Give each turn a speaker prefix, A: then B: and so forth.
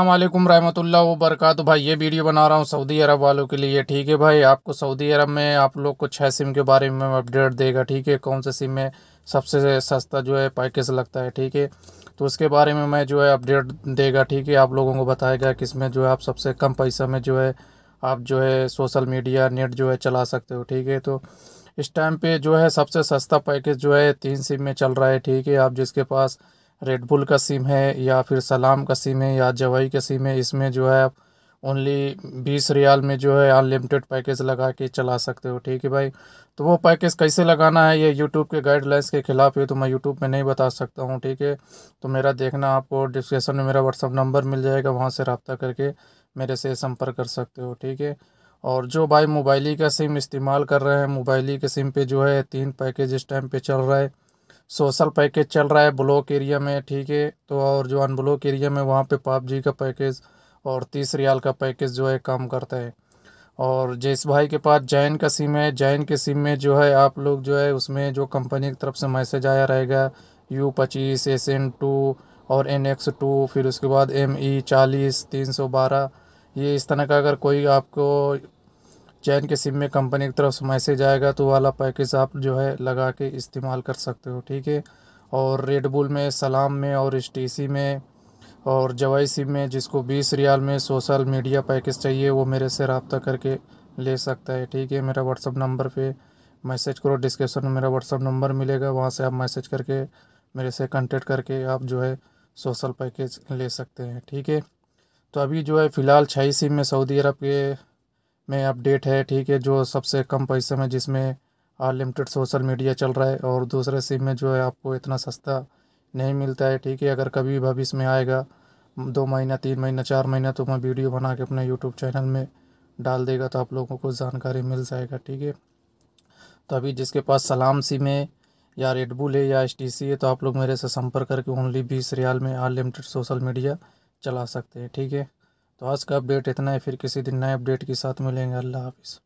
A: अल्लाम रहमतुल्ला वरकत भाई ये वीडियो बना रहा हूँ सऊदी अरब वालों के लिए ठीक है भाई आपको सऊदी अरब में आप लोग को छः सिम के बारे में अपडेट देगा ठीक है कौन से सिम में सबसे सस्ता जो है पैकेज लगता है ठीक है तो उसके बारे में मैं जो है अपडेट देगा ठीक है आप लोगों को बताएगा किस में जो है आप सबसे कम पैसा में जो है आप जो है सोशल मीडिया नेट जो है चला सकते हो ठीक है तो इस टाइम पर जो है सबसे सस्ता पैकेज जो है तीन सिम में चल रहा है ठीक है आप जिसके पास रेडबुल का सिम है या फिर सलाम का सिम है या जवाई का सिम है इसमें जो है आप ओनली बीस रियाल में जो है अनलिमिटेड पैकेज लगा के चला सकते हो ठीक है भाई तो वो पैकेज कैसे लगाना है ये यूट्यूब के गाइडलाइंस के खिलाफ है तो मैं यूट्यूब में नहीं बता सकता हूँ ठीक है तो मेरा देखना आपको डिस्क्रिप्शन में मेरा व्हाट्सअप नंबर मिल जाएगा वहाँ से रबता करके मेरे से संपर्क कर सकते हो ठीक है और जो भाई मोबाइली का सिम इस्तेमाल कर रहे हैं मोबाइली के सिम पे जो है तीन पैकेज इस टाइम पे चल रहा है सोशल पैकेज चल रहा है ब्लॉक एरिया में ठीक है तो और जो अनब्लॉक एरिया में वहाँ पे पबजी का पैकेज और तीस रियाल का पैकेज जो है काम करता है और जैस भाई के पास जैन का सिम है जैन के सिम में जो है आप लोग जो है उसमें जो कंपनी की तरफ से मैसेज आया रहेगा यू पच्चीस एस एन टू और एन एक्स टू फिर उसके बाद एम ई चालीस तीन सौ बारह ये इस तरह का अगर कोई आपको चैन के सिम में कंपनी की तरफ से मैसेज आएगा तो वाला पैकेज आप जो है लगा के इस्तेमाल कर सकते हो ठीक है और रेडबुल में सलाम में और एस में और जवाई सिम में जिसको बीस रियाल में सोशल मीडिया पैकेज चाहिए वो मेरे से रबता करके ले सकता है ठीक है मेरा व्हाट्सअप नंबर पे मैसेज करो डिस्क्रिप्शन में मेरा व्हाट्सअप नंबर मिलेगा वहाँ से आप मैसेज करके मेरे से कॉन्टेक्ट करके आप जो है सोशल पैकेज ले सकते हैं ठीक है तो अभी जो है फ़िलहाल छई सिम में सऊदी अरब के में अपडेट है ठीक है जो सबसे कम पैसे में जिसमें अनलिमिटेड सोशल मीडिया चल रहा है और दूसरे सिम में जो है आपको इतना सस्ता नहीं मिलता है ठीक है अगर कभी भविष्य में आएगा दो महीना तीन महीना चार महीना तो मैं वीडियो बना के अपने यूट्यूब चैनल में डाल देगा तो आप लोगों को जानकारी मिल जाएगा ठीक है तो अभी जिसके पास सलाम सिम है या रेडबुल है या एस है तो आप लोग मेरे से संपर्क करके ओनली बीस रियाल में अनलिमिटेड सोशल मीडिया चला सकते हैं ठीक है तो आज का अपडेट इतना है फिर किसी दिन नए अपडेट के साथ मिलेंगे अल्लाह हाफिज़